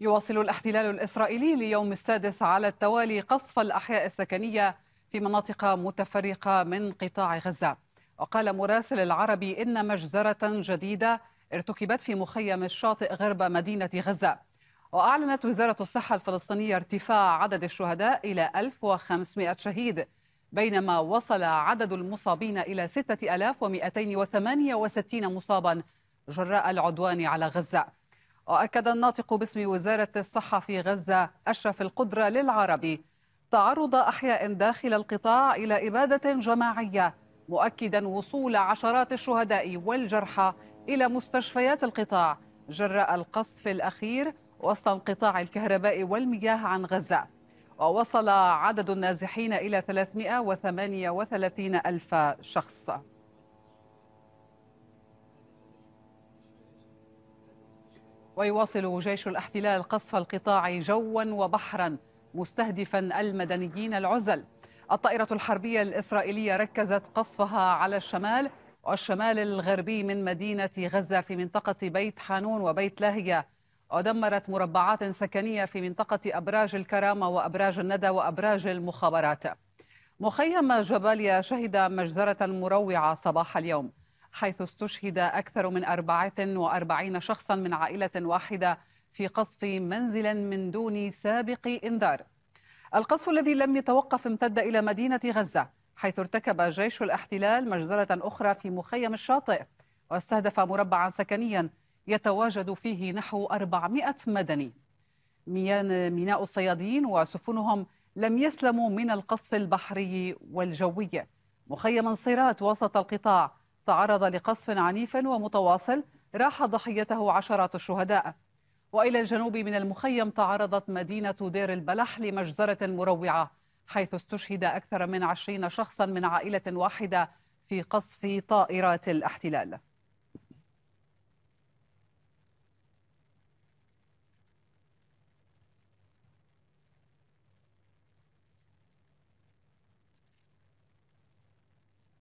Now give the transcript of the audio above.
يواصل الاحتلال الإسرائيلي ليوم السادس على التوالي قصف الأحياء السكنية في مناطق متفرقة من قطاع غزة وقال مراسل العربي إن مجزرة جديدة ارتكبت في مخيم الشاطئ غرب مدينة غزة وأعلنت وزارة الصحة الفلسطينية ارتفاع عدد الشهداء إلى 1500 شهيد بينما وصل عدد المصابين إلى 6268 مصابا جراء العدوان على غزة وأكد الناطق باسم وزارة الصحة في غزة أشرف القدرة للعربي تعرض أحياء داخل القطاع إلى إبادة جماعية مؤكدا وصول عشرات الشهداء والجرحى إلى مستشفيات القطاع جراء القصف الأخير وسط انقطاع الكهرباء والمياه عن غزة ووصل عدد النازحين إلى 338 ألف شخص ويواصل جيش الاحتلال قصف القطاع جوا وبحرا مستهدفا المدنيين العزل الطائرة الحربية الإسرائيلية ركزت قصفها على الشمال والشمال الغربي من مدينة غزة في منطقة بيت حانون وبيت لاهية ودمرت مربعات سكنية في منطقة أبراج الكرامة وأبراج الندى وأبراج المخابرات مخيم جباليا شهد مجزرة مروعة صباح اليوم حيث استشهد أكثر من 44 شخصا من عائلة واحدة في قصف منزل من دون سابق إنذار القصف الذي لم يتوقف امتد إلى مدينة غزة حيث ارتكب جيش الاحتلال مجزرة أخرى في مخيم الشاطئ واستهدف مربعا سكنيا يتواجد فيه نحو 400 مدني ميناء الصيادين وسفنهم لم يسلموا من القصف البحري والجوي مخيم صيرات وسط القطاع تعرض لقصف عنيف ومتواصل راح ضحيته عشرات الشهداء وإلى الجنوب من المخيم تعرضت مدينة دير البلح لمجزرة مروعة حيث استشهد أكثر من عشرين شخصا من عائلة واحدة في قصف طائرات الاحتلال